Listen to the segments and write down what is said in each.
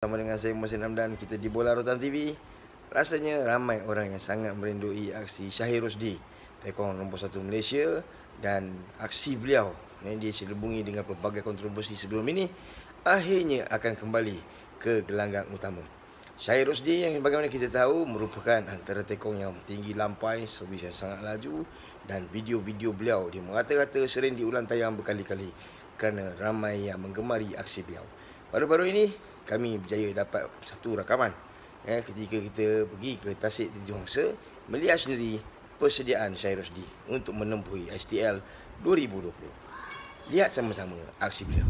Sama dengan saya Masin Ramdan Kita di Bola Rotan TV Rasanya ramai orang yang sangat merindui aksi Syahir Rosdi Tekong nombor satu Malaysia Dan aksi beliau Yang dia selebungi dengan pelbagai kontroversi sebelum ini Akhirnya akan kembali ke gelanggang utama Syahir Rosdi yang bagaimana kita tahu Merupakan antara tekong yang tinggi lampai Servis yang sangat laju Dan video-video beliau Dia mengata-kata sering diulang tayang berkali-kali Kerana ramai yang menggemari aksi beliau Baru-baru ini, kami berjaya dapat satu rakaman ya, ketika kita pergi ke Tasik Tiju Hongsa melihat sendiri persediaan Syairus D untuk menempuhi STL 2020. Lihat sama-sama aksi beliau.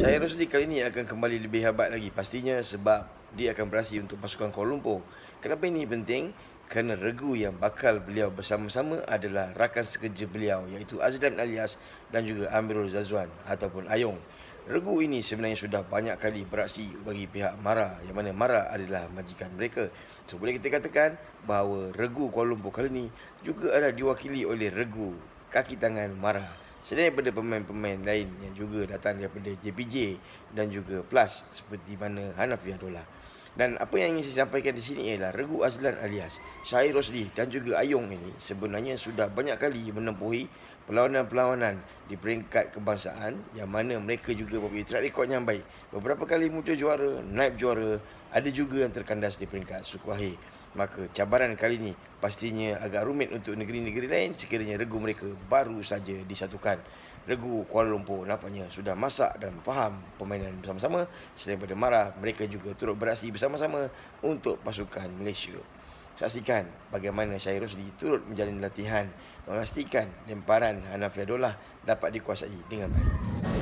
Saya rasa di kali ini akan kembali lebih hebat lagi pastinya sebab dia akan berhasil untuk pasukan Kuala Lumpur. Kenapa ini penting? Kerana regu yang bakal beliau bersama-sama adalah rakan sekerja beliau iaitu Azdan Alias dan juga Amirul Zazwan ataupun Ayong. Regu ini sebenarnya sudah banyak kali beraksi bagi pihak Mara yang mana Mara adalah majikan mereka. So boleh kita katakan bahawa regu Kuala Lumpur kali ini juga ada diwakili oleh regu kaki tangan Mara. Selain daripada pemain-pemain lain yang juga datang daripada JPJ dan juga Plus seperti mana Hanafi Adola. Dan apa yang ingin saya sampaikan di sini ialah Regu Azlan alias Syahir Rosli dan juga Ayong ini sebenarnya sudah banyak kali menempuhi perlawanan-perlawanan di peringkat kebangsaan yang mana mereka juga mempunyai track record yang baik. Beberapa kali muncul juara, naib juara ada juga yang terkandas di peringkat suku akhir. Maka cabaran kali ini pastinya agak rumit untuk negeri-negeri lain sekiranya regu mereka baru saja disatukan. Regu Kuala Lumpur nampaknya sudah masak dan faham permainan bersama-sama. Selain daripada marah, mereka juga turut beraksi bersama-sama untuk pasukan Malaysia. Saksikan bagaimana Syahir Rosli turut menjalin latihan memastikan lemparan Hanafi Adolah dapat dikuasai dengan baik.